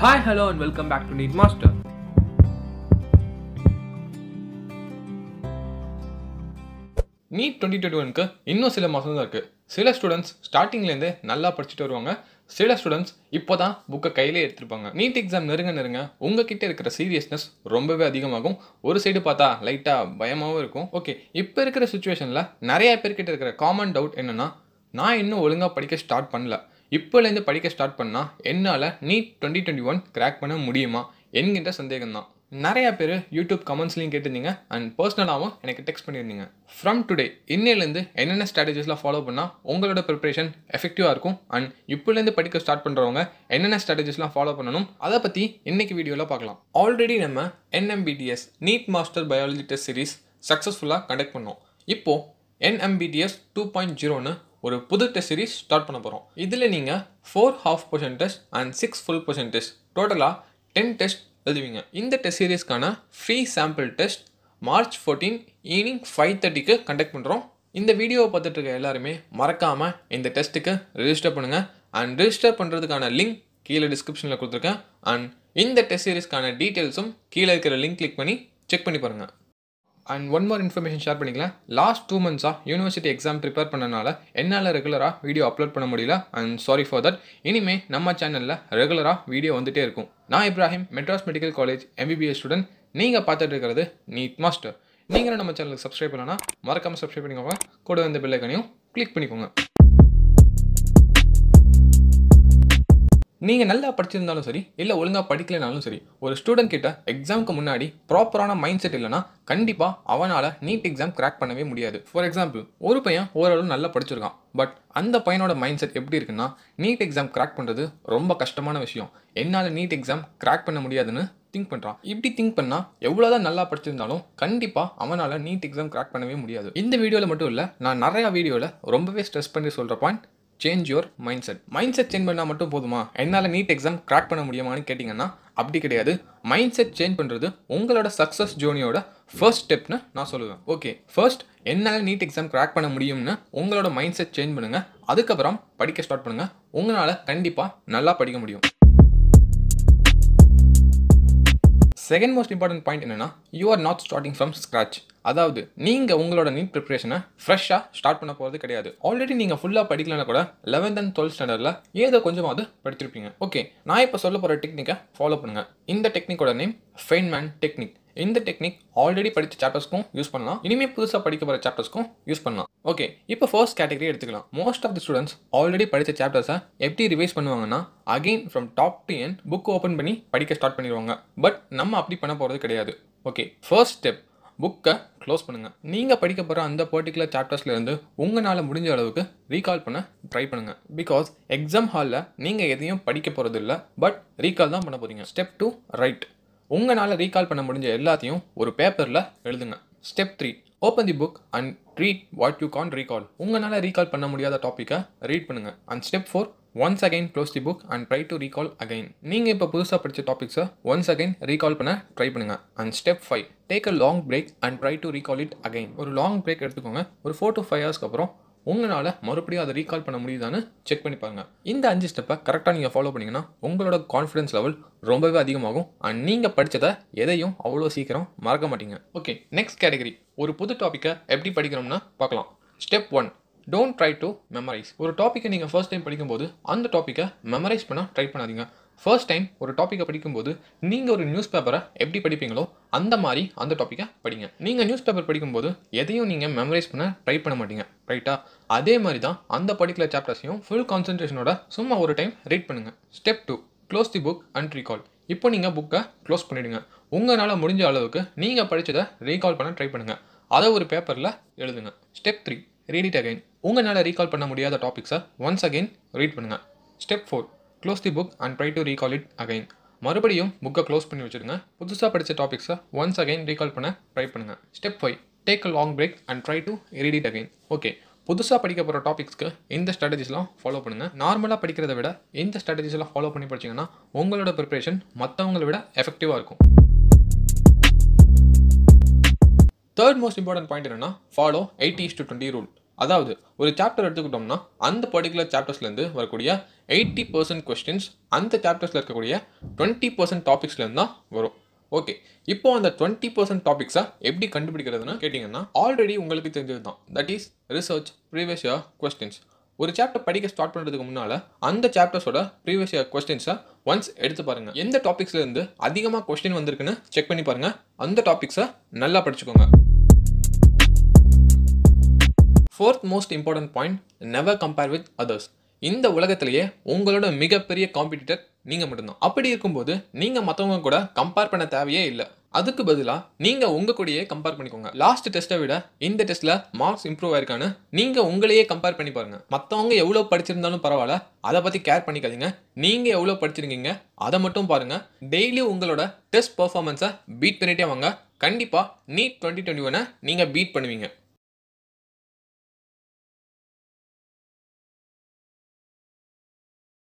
hi hello and welcome back to NEET master NEET twenty twenty ஒனுக்கு இன்னும் சில மாதம் தான் இருக்குது சில ஸ்டூடெண்ட்ஸ் ஸ்டார்டிங்லேருந்து நல்லா படிச்சுட்டு வருவாங்க சில ஸ்டூடெண்ட்ஸ் இப்போ தான் புக்கை கையிலே எடுத்துருப்பாங்க நீட் எக்ஸாம் நெருங்க நெருங்க உங்ககிட்ட இருக்கிற சீரியஸ்னஸ் ரொம்பவே அதிகமாகும் ஒரு சைடு பார்த்தா லைட்டாக பயமாகவும் இருக்கும் ஓகே இப்போ இருக்கிற சுச்சுவேஷனில் நிறைய பேர்கிட்ட இருக்கிற காமன் டவுட் என்னென்னா நான் இன்னும் ஒழுங்காக படிக்க ஸ்டார்ட் பண்ணல இப்போலேருந்து படிக்க ஸ்டார்ட் பண்ணால் என்னால் NEET twenty twenty one crack பண்ண முடியுமா என்கின்ற சந்தேகம்தான் நிறையா பேர் யூடியூப் கமெண்ட்ஸ்லையும் கேட்டிருந்தீங்க அண்ட் பர்சனலாகவும் எனக்கு டெக்ஸ்ட் பண்ணியிருந்தீங்க ஃப்ரம் டுடே இன்னிலேருந்து என்னென்ன ஸ்ட்ராட்டஜிஸ்லாம் ஃபாலோ பண்ணால் உங்களோட ப்ரிப்பரேஷன் எஃபெக்டிவாக இருக்கும் அண்ட் இப்போலேருந்து படிக்க ஸ்டார்ட் பண்ணுறவங்க என்னென்ன ஸ்ட்ராட்டஜிஸ்லாம் ஃபாலோ பண்ணணும் அதை பற்றி இன்றைக்கி வீடியோவில் பார்க்கலாம் ஆல்ரெடி நம்ம NMPTS NEET master biology test series சக்ஸஸ்ஃபுல்லாக கண்டக்ட் பண்ணோம் இப்போது என்எம்பிடிஎஸ் டூ பாயிண்ட் ஜீரோன்னு ஒரு புது டெஸ்ட் சீரிஸ் ஸ்டார்ட் பண்ண போகிறோம் இதில் நீங்கள் four half percent test and six full percent test டோட்டலாக டென் டெஸ்ட் எழுதுவீங்க இந்த டெஸ்ட் சீரீஸ்க்கான free sample test March fourteen evening five தேர்ட்டிக்கு கண்டக்ட் பண்ணுறோம் இந்த வீடியோவை பார்த்துட்டு இருக்க எல்லாருமே மறக்காமல் இந்த டெஸ்ட்டுக்கு ரிஜிஸ்டர் பண்ணுங்கள் அண்ட் ரிஜிஸ்டர் பண்ணுறதுக்கான லிங்க் கீழே டிஸ்கிரிப்ஷனில் கொடுத்துருக்கேன் அண்ட் இந்த டெஸ்ட் சீரீஸ்க்கான டீட்டெயில்ஸும் கீழே இருக்கிற லிங்க் கிளிக் பண்ணி செக் பண்ணி பாருங்கள் and one more information share பண்ணிக்கலாம் லாஸ்ட் டூ மந்த்ஸாக யூனிவர்சிட்டி எக்ஸாம் ப்ரிப்பேர் பண்ணனால என்னால் ரெகுலராக வீடியோ அப்லோட் பண்ண முடியல அண்ட் சாரி ஃபார் தட் இனிமேல் நம்ம சேனலில் ரெகுலராக வீடியோ வந்துகிட்டே இருக்கும் நான் Ibrahim Madras medical college MBBS student நீங்கள் பார்த்துட்டு இருக்கிறது நீட் மாஸ்டர் நீங்களும் நம்ம சேனலுக்கு சப்ஸ்கிரைப் பண்ணலாம் மறக்காமல் சப்ஸ்கிரைப் பண்ணிக்கோங்க கூட வந்து பில்லைக்கனையும் கிளிக் பண்ணிக்கோங்க நீங்கள் நல்லா படிச்சிருந்தாலும் சரி இல்லை ஒழுங்காக படிக்கலைனாலும் சரி ஒரு ஸ்டூடெண்ட் கிட்ட எக்ஸாமுக்கு முன்னாடி ப்ராப்பரான மைண்ட் செட் இல்லைனா கண்டிப்பாக அவனால் நீட் எக்ஸாம் கிராக் பண்ணவே முடியாது ஃபார் எக்ஸாம்பிள் ஒரு பையன் ஓரளவு நல்லா படிச்சிருக்கான் பட் அந்த பையனோட மைண்ட் செட் எப்படி இருக்குன்னா நீட் எக்ஸாம் கிராக் பண்ணுறது ரொம்ப கஷ்டமான விஷயம் என்னால் நீட் எக்ஸாம் கிராக் பண்ண முடியாதுன்னு திங்க் பண்ணுறான் இப்படி திங்க் பண்ணால் எவ்வளோதான் நல்லா படிச்சிருந்தாலும் கண்டிப்பாக அவனால் நீட் எக்ஸாம் கிராக் பண்ணவே முடியாது இந்த வீடியோவில் மட்டும் இல்லை நான் நிறையா வீடியோவில் ரொம்பவே ஸ்ட்ரெஸ் பண்ணி சொல்கிற point change your mindset mindset change பண்ணால் மட்டும் போதுமா என்னால் நீட் எக்ஸாம் கிராக் பண்ண முடியுமான்னு கேட்டிங்கன்னா அப்படி கிடையாது மைண்ட் செட் சேஞ்ச் பண்ணுறது உங்களோட சக்ஸஸ் ஜோனியோட ஃபர்ஸ்ட் ஸ்டெப்னு நான் சொல்லுவேன் ஓகே ஃபர்ஸ்ட் என்னால் நீட் எக்ஸாம் கிராக் பண்ண முடியும்னு உங்களோட மைண்ட் செட் சேஞ்ச் பண்ணுங்கள் அதுக்கப்புறம் படிக்க ஸ்டார்ட் பண்ணுங்கள் உங்களால் கண்டிப்பாக நல்லா படிக்க முடியும் செகண்ட் மோஸ்ட் இம்பார்ட்டன்ட் பாயிண்ட் என்னென்னா you are not starting from scratch அதாவது நீங்கள் உங்களோட நீட் ப்ரிப்ரேஷனை ஃப்ரெஷ்ஷாக ஸ்டார்ட் பண்ண போகிறது கிடையாது ஆல்ரெடி நீங்கள் ஃபுல்லாக படிக்கலன்னா கூட லெவன்த் அண்ட் டுவெல்த் ஸ்டாண்டர்டில் ஏதோ கொஞ்சமாவது படித்திருப்பீங்க ஓகே நான் இப்போ சொல்ல போகிற டெக்னிக்கை ஃபாலோ பண்ணுங்கள் இந்த டெக்னிக்கோட நேம் ஃபெயின்மேன் டெக்னிக் இந்த டெக்னிக் ஆல்ரெடி படித்த சாப்டர்ஸ்க்கும் யூஸ் பண்ணலாம் இனிமேல் புதுசாக படிக்க போகிற சாப்டர்ஸ்க்கும் யூஸ் பண்ணலாம் ஓகே இப்போ ஃபர்ஸ்ட் கேட்டகரி எடுத்துக்கலாம் most of the students already படித்த சாப்டர்ஸை எப்படி ரிவைஸ் பண்ணுவாங்கன்னா அகெயின் ஃப்ரம் டாப் டு என் புக் ஓப்பன் பண்ணி படிக்க ஸ்டார்ட் பண்ணிடுவாங்க பட் நம்ம அப்படி பண்ண போகிறது கிடையாது ஓகே ஃபர்ஸ்ட் ஸ்டெப் புக்கை க்ளோஸ் பண்ணுங்கள் நீங்கள் படிக்க போகிற அந்த பர்டிகுலர் சாப்டர்ஸ்லேருந்து உங்களால் முடிஞ்ச அளவுக்கு ரீகால் பண்ண ட்ரை பண்ணுங்கள் பிகாஸ் எக்ஸாம் ஹாலில் நீங்கள் எதையும் படிக்க போகிறது இல்லை பட் ரீகால் தான் பண்ண போகிறீங்க ஸ்டெப் டூ ரைட் உங்களால் ரீகால் பண்ண முடிஞ்ச எல்லாத்தையும் ஒரு பேப்பரில் எழுதுங்க step three open the book and read what you can recall உங்களால் ரீகால் பண்ண முடியாத டாப்பிக்கை ரீட் பண்ணுங்கள் and step four once again close the book and try to recall again நீங்கள் இப்போ புதுசாக படித்த டாபிக்ஸை ஒன்ஸ் அகைன் ரீகால் பண்ண ட்ரை பண்ணுங்கள் and step five take a long break and try to recall it again ஒரு long break எடுத்துக்கோங்க ஒரு ஃபோர் டு ஃபைவ் ஹவர்ஸ்க்கு அப்புறம் உங்களால் மறுபடியும் அதை ரீகால் பண்ண முடியுதான்னு செக் பண்ணி பாருங்கள் இந்த அஞ்சு ஸ்டெப்பை கரெக்டாக நீங்கள் ஃபாலோ பண்ணிங்கன்னா உங்களோட கான்ஃபிடன்ஸ் லெவல் ரொம்பவே அதிகமாகும் அண்ட் நீங்கள் படித்ததை எதையும் அவ்வளோ சீக்கிரம் மறக்க மாட்டீங்க ஓகே நெக்ஸ்ட் கேட்டகரி ஒரு புது டாப்பிக்கை எப்படி படிக்கிறோம்னா பார்க்கலாம் step one don't try to memorize ஒரு டாப்பிக்கை நீங்கள் ஃபர்ஸ்ட் டைம் படிக்கும்போது அந்த டாப்பிக்கை மெமரைஸ் பண்ண ட்ரை பண்ணாதீங்க ஃபர்ஸ்ட் டைம் ஒரு டாப்பிக்கை படிக்கும்போது நீங்கள் ஒரு நியூஸ் பேப்பரை எப்படி படிப்பீங்களோ அந்த மாதிரி அந்த டாப்பிக்கை படிங்க நீங்கள் நியூஸ் பேப்பர் படிக்கும்போது எதையும் நீங்கள் மெமரைஸ் பண்ண ட்ரை பண்ண மாட்டீங்க ரைட்டா அதே மாதிரி தான் அந்த படிக்கிற சாப்டர்ஸையும் ஃபுல் கான்சன்ட்ரேஷனோட சும்மா ஒரு டைம் ரீட் பண்ணுங்கள் step two close the book and recall இப்போ நீங்கள் புக்கை க்ளோஸ் பண்ணிவிடுங்க உங்களால் முடிஞ்ச அளவுக்கு நீங்கள் படித்ததை ரீகால் பண்ண ட்ரை பண்ணுங்கள் அதை ஒரு பேப்பரில் எழுதுங்க step three read it again உங்களால் ரீகால் பண்ண முடியாத டாபிக்ஸை ஒன்ஸ் அகெயின் ரீட் பண்ணுங்கள் step four close the book and try to recall it again மறுபடியும் புக்கை க்ளோஸ் பண்ணி வச்சுருங்க புதுசாக படித்த டாபிக்ஸை ஒன்ஸ் அகைன் ரீகால் பண்ண ட்ரை பண்ணுங்கள் step five take a long break and try to read it again okay புதுசாக படிக்க போகிற டாபிக்ஸ்க்கு இந்த ஸ்ட்ராட்டஜிஸ்லாம் ஃபாலோ பண்ணுங்கள் நார்மலாக படிக்கிறத விட இந்த ஸ்ட்ராட்டஜிஸ்லாம் ஃபாலோ பண்ணி படிச்சிங்கன்னா உங்களோட ப்ரிப்பரேஷன் மற்றவங்களை விட எஃபெக்டிவாக இருக்கும் தேர்ட் மோஸ்ட் இம்பார்ட்டன்ட் பாயிண்ட் என்னென்னா follow eighty to twenty rule அதாவது ஒரு சாப்டர் எடுத்துக்கிட்டோம்னா அந்த பர்டிகுலர் சாப்டர்ஸ்லேருந்து வரக்கூடிய எயிட்டி பர்சன்ட் கொஸ்டின்ஸ் அந்த சாப்டர்ஸில் இருக்கக்கூடிய டுவெண்ட்டி பர்சன்ட் டாபிக்ஸ்லேருந்து தான் வரும் ஓகே இப்போ அந்த டுவெண்ட்டி பர்சன்ட் டாபிக்ஸை எப்படி கண்டுபிடிக்கிறதுன்னு கேட்டிங்கன்னா ஆல்ரெடி உங்களுக்கு தெரிஞ்சது தான் that is research previous year questions ஒரு சாப்டர் படிக்க ஸ்டார்ட் பண்ணுறதுக்கு முன்னால் அந்த சாப்டர்ஸோட ப்ரீவியஸ் இயர் கொஸ்டின்ஸை ஒன்ஸ் எடுத்து பாருங்கள் எந்த டாபிக்ஸ்லேருந்து அதிகமாக கொஸ்டின் வந்திருக்குன்னு செக் பண்ணி பாருங்கள் அந்த டாபிக்ஸை நல்லா படிச்சுக்கோங்க fourth most important point never compare with others இந்த உலகத்திலேயே உங்களோட மிகப்பெரிய காம்படிட்டர் நீங்கள் மட்டும்தான் அப்படி இருக்கும்போது நீங்கள் மற்றவங்க கூட கம்பேர் பண்ண தேவையே இல்லை அதுக்கு பதிலாக நீங்கள் உங்கள் கூடயே கம்பேர் பண்ணிக்கோங்க லாஸ்ட் டெஸ்ட்டை விட இந்த டெஸ்ட்டில் மார்க்ஸ் இம்ப்ரூவ் ஆயிருக்கான்னு நீங்கள் உங்களையே கம்பேர் பண்ணி பாருங்கள் மற்றவங்க எவ்வளோ படிச்சிருந்தாலும் பரவாயில்ல அதை பற்றி கேர் பண்ணிக்காதீங்க நீங்கள் எவ்வளோ படிச்சிருக்கீங்க அதை மட்டும் பாருங்கள் டெய்லி உங்களோட டெஸ்ட் பர்ஃபார்மன்ஸை பீட் பண்ணிகிட்டே வாங்க கண்டிப்பாக நீட் டுவெண்ட்டி டுவெண்ட்டி ஒனை நீங்கள் பீட் பண்ணுவீங்க